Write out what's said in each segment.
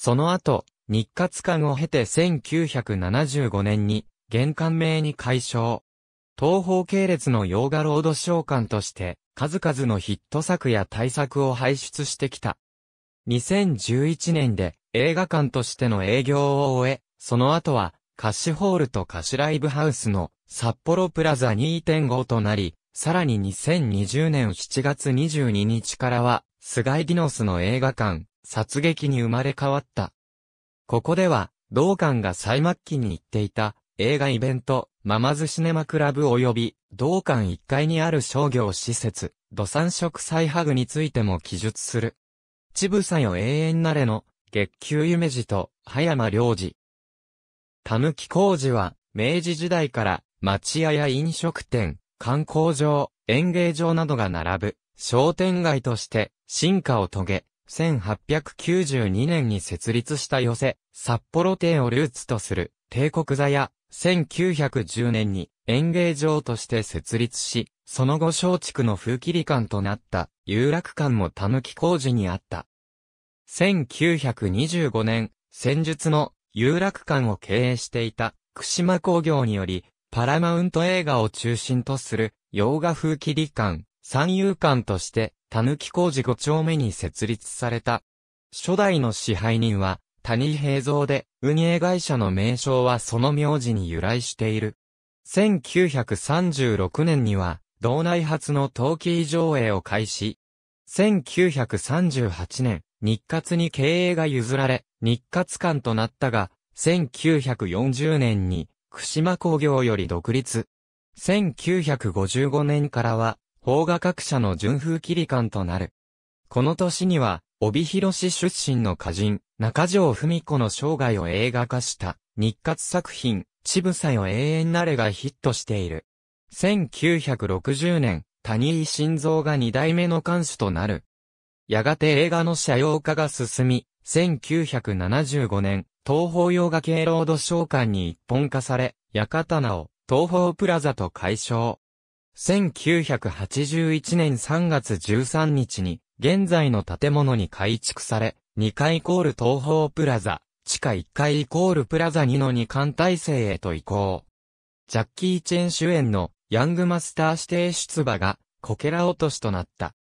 その後、日活館を経て1975年に、玄関名に改称。東方系列の洋画ロード召喚として、数々のヒット作や大作を輩出してきた。2011年で映画館としての営業を終え、その後は貸しホールと貸しライブハウスの札幌プラザ2.5となり、さらに2020年7月22日からは、菅井ディノスの映画館、殺撃に生まれ変わった。ここでは、同館が最末期に行っていた映画イベント、ママズシネマクラブ及び、同館1階にある商業施設、土産食再ハグについても記述する。ちぶさよ永遠なれの、月給夢寺と、葉山良二。たぬき工事は、明治時代から、町屋や飲食店、観光場、演芸場などが並ぶ、商店街として、進化を遂げ、1892年に設立した寄せ、札幌亭をルーツとする帝国座や、1910年に演芸場として設立し、その後松竹の風切り館となった有楽館も狸工事にあった。1925年、戦術の有楽館を経営していた串間工業により、パラマウント映画を中心とする洋画風切り館、三遊館としてたぬき工事5丁目に設立された。初代の支配人は、谷平蔵で、運営会社の名称はその名字に由来している。1936年には、道内初の陶器上映を開始。1938年、日活に経営が譲られ、日活館となったが、1940年に、串間工業より独立。1955年からは、邦画各社の順風切り感となる。この年には、帯広市出身の歌人、中条文子の生涯を映画化した、日活作品、ちぶさよ永遠なれがヒットしている。1960年、谷井晋三が二代目の監視となる。やがて映画の社用化が進み、1975年、東方洋画系ロード商喚に一本化され、館名を東方プラザと解消。1981年3月13日に、現在の建物に改築され、2階イコール東方プラザ、地下1階イコールプラザ2の2艦体制へと移行。ジャッキー・チェン主演のヤングマスター指定出馬が、こけら落としとなった。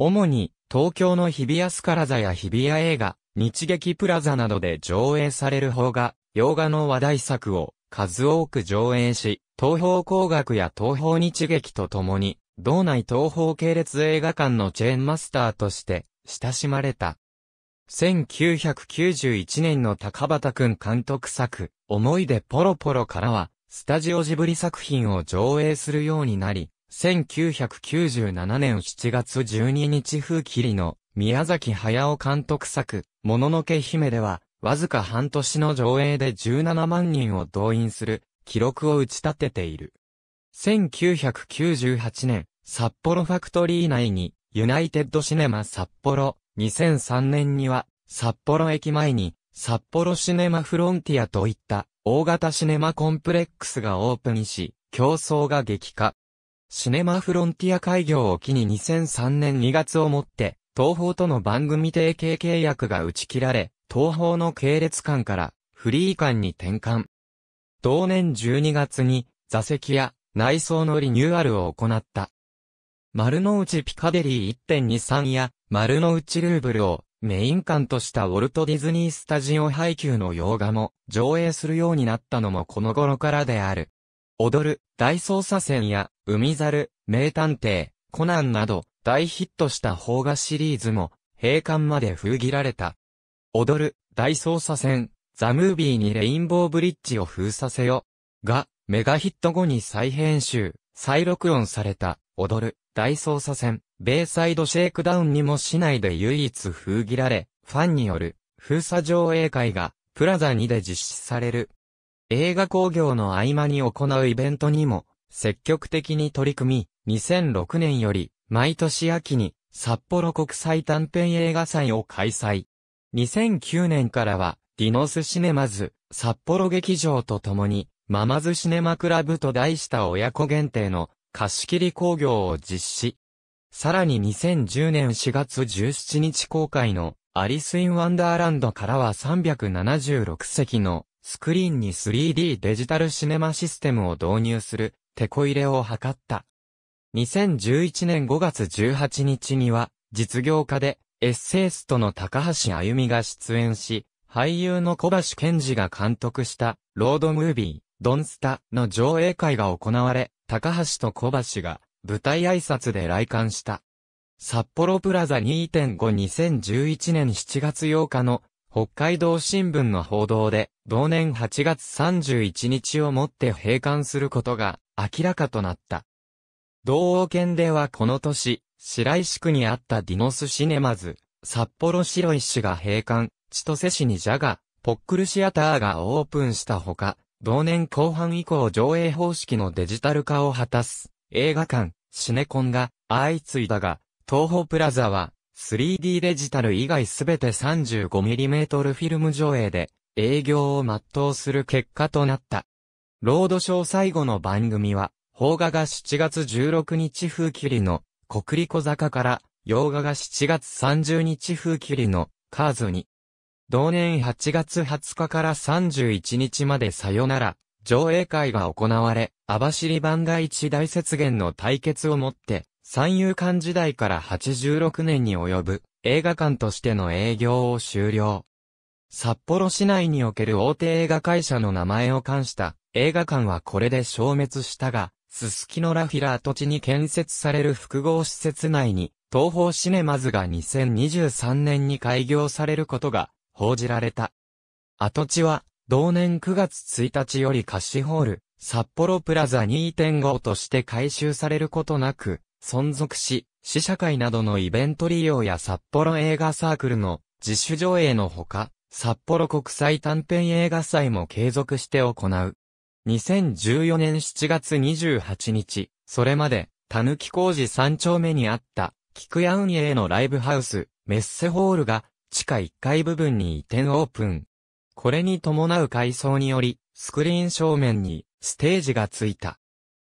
主に、東京の日比谷スカラ座や日比谷映画、日劇プラザなどで上映される方が、洋画の話題作を数多く上演し、東方工学や東方日劇と共に、道内東方系列映画館のチェーンマスターとして、親しまれた。1991年の高畑くん監督作、思い出ポロポロからは、スタジオジブリ作品を上映するようになり、1997年7月12日風切りの宮崎駿監督作、もののけ姫では、わずか半年の上映で17万人を動員する記録を打ち立てている。1998年、札幌ファクトリー内にユナイテッドシネマ札幌、2003年には札幌駅前に札幌シネマフロンティアといった大型シネマコンプレックスがオープンし、競争が激化。シネマフロンティア開業を機に2003年2月をもって、東方との番組提携契約が打ち切られ、東方の系列館からフリー館に転換。同年12月に座席や内装のリニューアルを行った。丸の内ピカデリー1.23や丸の内ルーブルをメイン館としたウォルト・ディズニー・スタジオ配給の洋画も上映するようになったのもこの頃からである。踊る、大捜査線や、海猿、名探偵、コナンなど、大ヒットした邦画シリーズも、閉館まで封切られた。踊る、大捜査線、ザ・ムービーにレインボーブリッジを封鎖せよ。が、メガヒット後に再編集、再録音された、踊る、大捜査線、ベイサイドシェイクダウンにも市内で唯一封切られ、ファンによる、封鎖上映会が、プラザ2で実施される。映画工業の合間に行うイベントにも、積極的に取り組み、2006年より、毎年秋に札幌国際短編映画祭を開催。2009年からは、ディノスシネマズ、札幌劇場とともに、ママズシネマクラブと題した親子限定の貸切工業を実施。さらに2010年4月17日公開のアリス・イン・ワンダーランドからは376席のスクリーンに 3D デジタルシネマシステムを導入するテコ入れを図った。2011年5月18日には、実業家で、エッセイストの高橋あゆみが出演し、俳優の小橋健二が監督した、ロードムービー、ドンスタの上映会が行われ、高橋と小橋が、舞台挨拶で来館した。札幌プラザ2.52011年7月8日の北海道新聞の報道で同年8月31日をもって閉館することが明らかとなった。道央圏ではこの年、白石区にあったディノスシネマズ、札幌白石が閉館、千歳市にジャガ、ポックルシアターがオープンしたほか、同年後半以降上映方式のデジタル化を果たす、映画館、シネコンが相次いだが、東宝プラザは 3D デジタル以外すべて 35mm フィルム上映で営業を全うする結果となった。ロードショー最後の番組は邦画が7月16日風切りの、国立小坂から、洋画が7月30日風切りの、カーズに。同年8月20日から31日までさよなら、上映会が行われ、網走番外一大雪原の対決をもって、三遊間時代から86年に及ぶ映画館としての営業を終了。札幌市内における大手映画会社の名前を冠した映画館はこれで消滅したが、すすきのラフィラ跡地に建設される複合施設内に、東方シネマズが2023年に開業されることが報じられた。跡地は、同年9月1日より貸しホール、札幌プラザ2.5として改修されることなく、存続し、試写会などのイベント利用や札幌映画サークルの自主上映のほか、札幌国際短編映画祭も継続して行う。2014年7月28日、それまで、たぬき工事3丁目にあった、菊屋運営のライブハウス、メッセホールが、地下1階部分に移転オープン。これに伴う改装により、スクリーン正面に、ステージがついた。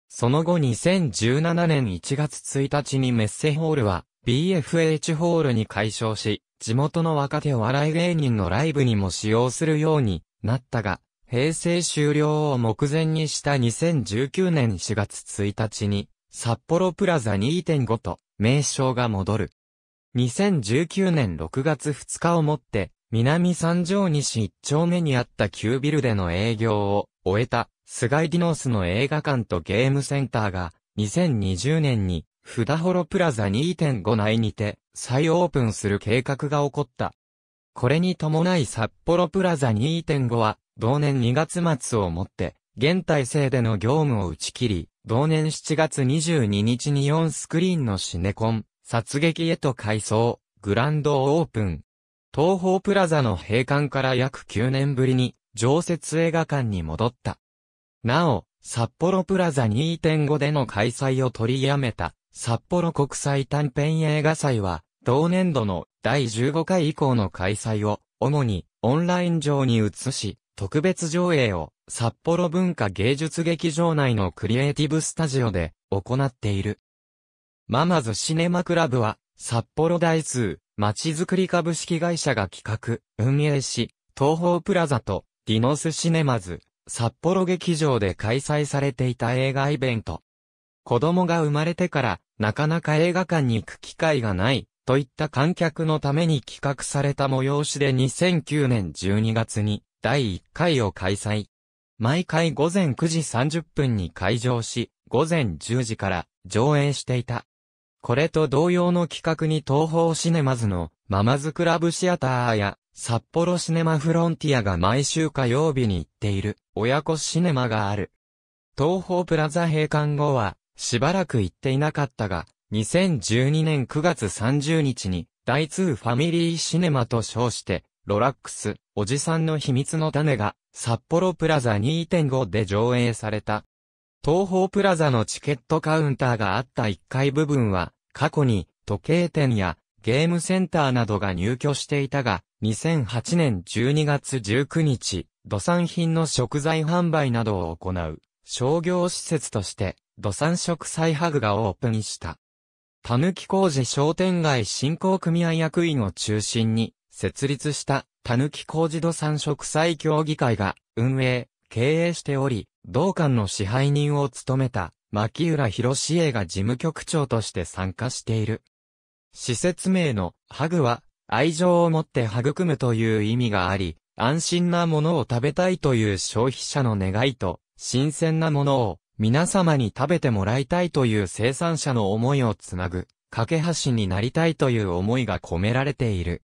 その後2017年1月1日にメッセホールは BFH ホールに改称し、地元の若手お笑い芸人のライブにも使用するようになったが、平成終了を目前にした2019年4月1日に、札幌プラザ2.5と名称が戻る。2019年6月2日をもって、南三条西1丁目にあった旧ビルでの営業を終えた、菅井ディノースの映画館とゲームセンターが、2020年に、フダホロプラザ2.5内にて、再オープンする計画が起こった。これに伴い札幌プラザ2.5は、同年2月末をもって、現体制での業務を打ち切り、同年7月22日に4スクリーンのシネコン、殺撃へと改装、グランドオープン。東方プラザの閉館から約9年ぶりに、常設映画館に戻った。なお、札幌プラザ2.5での開催を取りやめた、札幌国際短編映画祭は、同年度の第15回以降の開催を、主にオンライン上に移し、特別上映を札幌文化芸術劇場内のクリエイティブスタジオで行っている。ママズシネマクラブは札幌大数まちづくり株式会社が企画、運営し、東宝プラザとディノスシネマズ札幌劇場で開催されていた映画イベント。子供が生まれてからなかなか映画館に行く機会がないといった観客のために企画された催しで2009年12月に第1回を開催。毎回午前9時30分に開場し、午前10時から上映していた。これと同様の企画に東方シネマズのママズクラブシアターや札幌シネマフロンティアが毎週火曜日に行っている親子シネマがある。東方プラザ閉館後はしばらく行っていなかったが、2012年9月30日に、大2ファミリーシネマと称して、ロラックス、おじさんの秘密の種が、札幌プラザ2.5で上映された。東方プラザのチケットカウンターがあった1階部分は、過去に、時計店や、ゲームセンターなどが入居していたが、2008年12月19日、土産品の食材販売などを行う、商業施設として、土産食菜ハグがオープンした。たぬき工事商店街振興組合役員を中心に、設立した、たぬき工事土産植栽協議会が、運営、経営しており、同館の支配人を務めた、牧浦博志英が事務局長として参加している。施設名の、ハグは、愛情を持って育むという意味があり、安心なものを食べたいという消費者の願いと、新鮮なものを皆様に食べてもらいたいという生産者の思いをつなぐ、架け橋になりたいという思いが込められている。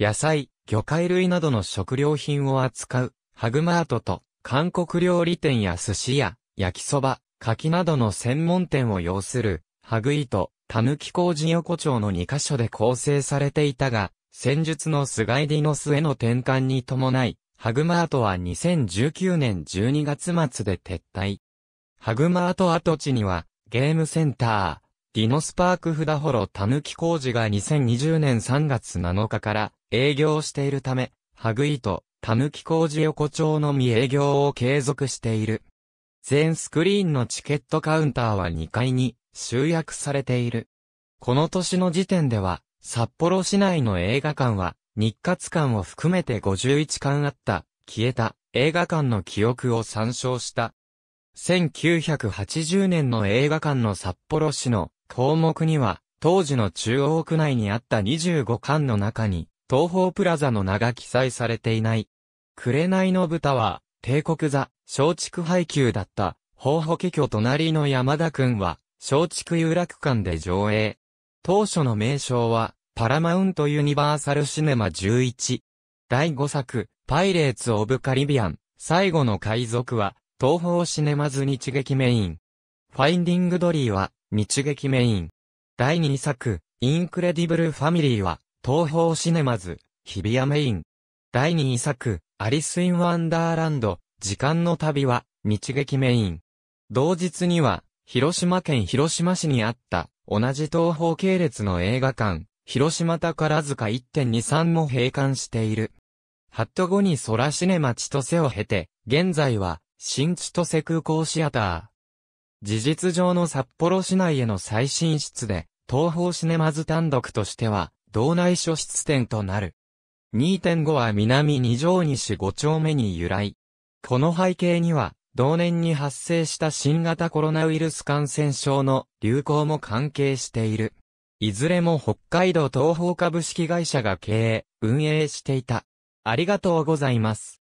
野菜、魚介類などの食料品を扱う、ハグマートと、韓国料理店や寿司屋、焼きそば、柿などの専門店を要する、ハグイと、タヌキ工事横丁の2カ所で構成されていたが、戦術のスガイディノスへの転換に伴い、ハグマートは2019年12月末で撤退。ハグマート跡地には、ゲームセンター、ディノスパーク札幌たぬき工事が2020年3月7日から営業しているため、ハグイとたぬき工事横丁のみ営業を継続している。全スクリーンのチケットカウンターは2階に集約されている。この年の時点では、札幌市内の映画館は、日活館を含めて51館あった、消えた映画館の記憶を参照した。1980年の映画館の札幌市の項目には、当時の中央区内にあった25巻の中に、東方プラザの名が記載されていない。紅の豚は、帝国座、松竹配給だった、宝保家居隣の山田くんは、松竹有楽館で上映。当初の名称は、パラマウントユニバーサルシネマ11。第5作、パイレーツ・オブ・カリビアン、最後の海賊は、東方シネマズ日劇メイン。ファインディング・ドリーは、日劇メイン。第2作、インクレディブルファミリーは、東方シネマズ、日比谷メイン。第2作、アリス・イン・ワンダーランド、時間の旅は、日劇メイン。同日には、広島県広島市にあった、同じ東方系列の映画館、広島宝塚1.23も閉館している。ハット後に空シネマ千歳を経て、現在は、新千歳空港シアター、事実上の札幌市内への再進出で、東方シネマズ単独としては、道内初出店となる。2.5は南二条西五丁目に由来。この背景には、同年に発生した新型コロナウイルス感染症の流行も関係している。いずれも北海道東方株式会社が経営、運営していた。ありがとうございます。